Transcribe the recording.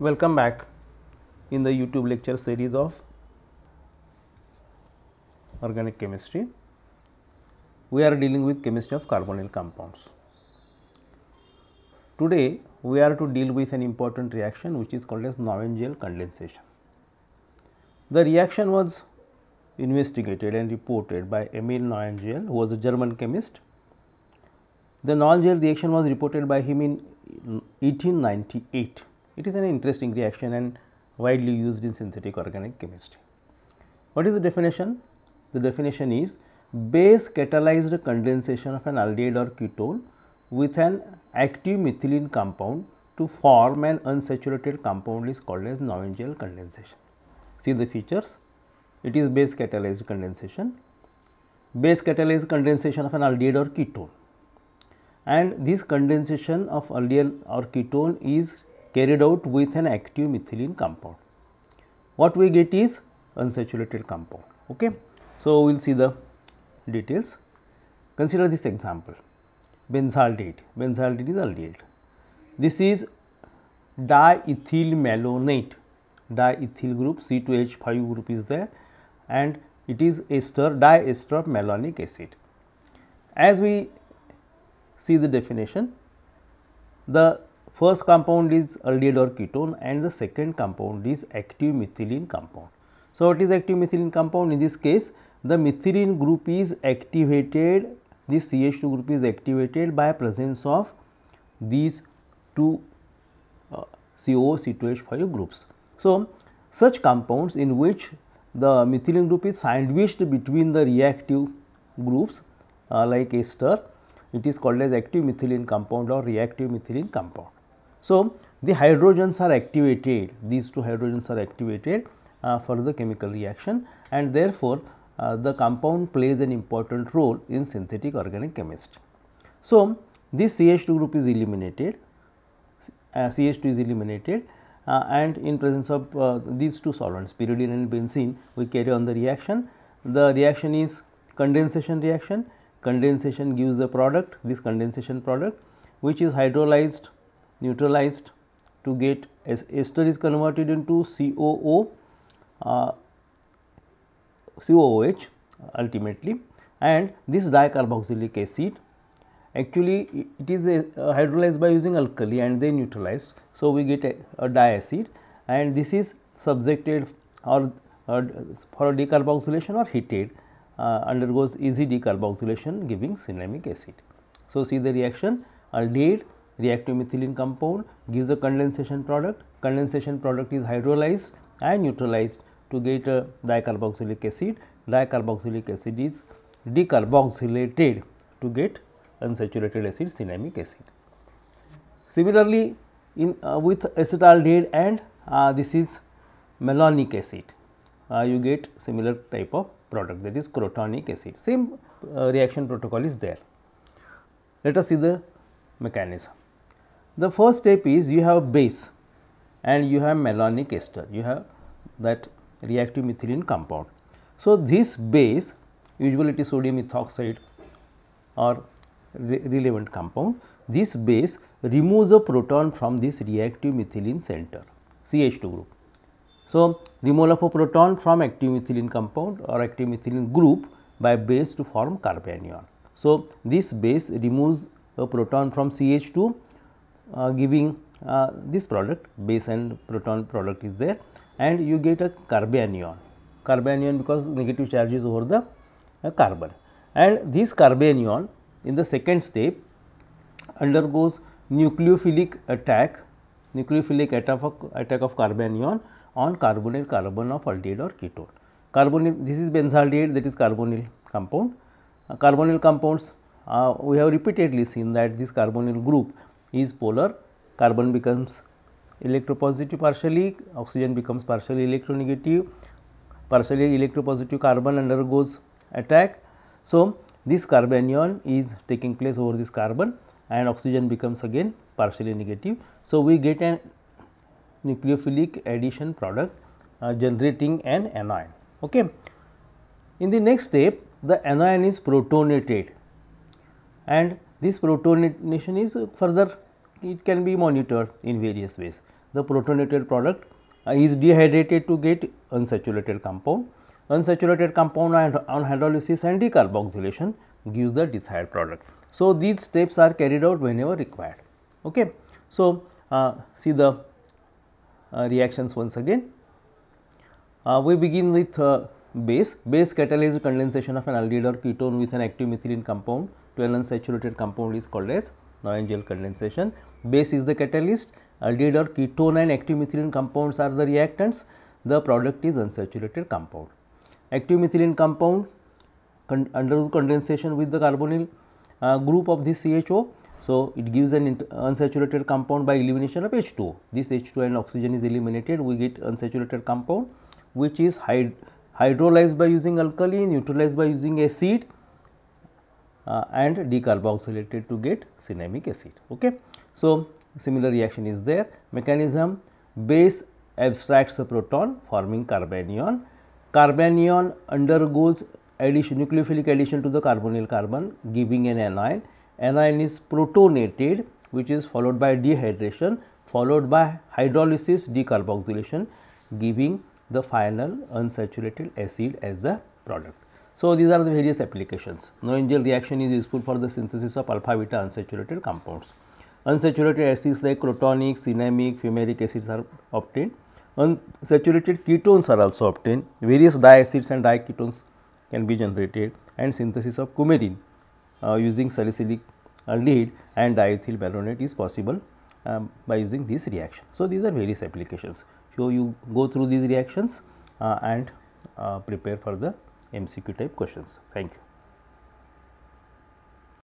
Welcome back in the YouTube lecture series of organic chemistry. We are dealing with chemistry of carbonyl compounds. Today we are to deal with an important reaction which is called as Novengial condensation. The reaction was investigated and reported by Emil Novengial who was a German chemist. The Novengial reaction was reported by him in 1898 it is an interesting reaction and widely used in synthetic organic chemistry. What is the definition? The definition is base catalyzed condensation of an aldehyde or ketone with an active methylene compound to form an unsaturated compound is called as non-gel condensation. See the features, it is base catalyzed condensation, base catalyzed condensation of an aldehyde or ketone and this condensation of aldehyde or ketone is carried out with an active methylene compound. What we get is unsaturated compound. Okay. So, we will see the details. Consider this example benzaldate, Benzaldehyde is aldehyde. This is diethyl malonate, diethyl group C2H5 group is there and it is ester diester of malonic acid. As we see the definition, the First compound is aldehyde ketone and the second compound is active methylene compound. So, what is active methylene compound? In this case, the methylene group is activated, this CH2 group is activated by presence of these two uh, CO, C2H5 groups. So, such compounds in which the methylene group is sandwiched between the reactive groups uh, like ester, it is called as active methylene compound or reactive methylene compound. So, the hydrogens are activated, these two hydrogens are activated uh, for the chemical reaction and therefore, uh, the compound plays an important role in synthetic organic chemistry. So, this CH2 group is eliminated, uh, CH2 is eliminated uh, and in presence of uh, these two solvents pyridine and benzene we carry on the reaction. The reaction is condensation reaction, condensation gives a product, this condensation product which is hydrolyzed neutralized to get as ester is converted into COO, uh, COOH ultimately and this dicarboxylic acid actually it is a, uh, hydrolyzed by using alkali and then neutralized. So, we get a, a diacid and this is subjected or uh, for decarboxylation or heated uh, undergoes easy decarboxylation giving cinnamic acid. So, see the reaction aldehyde Reactive methylene compound gives a condensation product. Condensation product is hydrolyzed and neutralized to get a uh, dicarboxylic acid. Dicarboxylic acid is decarboxylated to get unsaturated acid cinnamic acid. Similarly, in uh, with acetaldehyde and uh, this is malonic acid, uh, you get similar type of product that is crotonic acid. Same uh, reaction protocol is there. Let us see the mechanism. The first step is you have base and you have malonic ester, you have that reactive methylene compound. So, this base usually it is sodium ethoxide or re relevant compound, this base removes a proton from this reactive methylene center CH2 group. So, removal of a proton from active methylene compound or active methylene group by base to form carbanion. So, this base removes a proton from CH2 uh, giving uh, this product base and proton product is there and you get a carbanion carbanion because negative charge is over the uh, carbon and this carbanion in the second step undergoes nucleophilic attack nucleophilic attack of, attack of carbanion on carbonyl carbon of aldehyde or ketone carbonyl this is benzaldehyde that is carbonyl compound uh, carbonyl compounds uh, we have repeatedly seen that this carbonyl group is polar, carbon becomes electropositive partially, oxygen becomes partially electronegative, partially electropositive carbon undergoes attack. So, this carbon ion is taking place over this carbon and oxygen becomes again partially negative. So, we get a nucleophilic addition product uh, generating an anion. Okay. In the next step the anion is protonated and this protonation is further it can be monitored in various ways. The protonated product uh, is dehydrated to get unsaturated compound. Unsaturated compound on hydrolysis and decarboxylation gives the desired product. So, these steps are carried out whenever required. Okay. So, uh, see the uh, reactions once again. Uh, we begin with uh, base. Base catalyzes condensation of an aldehyde or ketone with an active methylene compound to an unsaturated compound is called as noangel condensation base is the catalyst, aldehyde or ketone and active methylene compounds are the reactants, the product is unsaturated compound. Active methylene compound con undergoes condensation with the carbonyl uh, group of this CHO. So, it gives an unsaturated compound by elimination of H2O. This H2 and oxygen is eliminated, we get unsaturated compound which is hyd hydrolyzed by using alkali, neutralized by using acid uh, and decarboxylated to get cinnamic acid. Okay. So, similar reaction is there mechanism base abstracts the proton forming carbanion. Carbanion undergoes addition nucleophilic addition to the carbonyl carbon giving an anion. Anion is protonated which is followed by dehydration followed by hydrolysis decarboxylation giving the final unsaturated acid as the product. So, these are the various applications. No angel reaction is useful for the synthesis of alpha beta unsaturated compounds. Unsaturated acids like crotonic, cinnamic, fumaric acids are obtained. Unsaturated ketones are also obtained. Various diacids and diketones can be generated and synthesis of coumarin uh, using salicylic aldehyde and diethyl malonate is possible um, by using this reaction. So, these are various applications. So, you go through these reactions uh, and uh, prepare for the MCQ type questions. Thank you.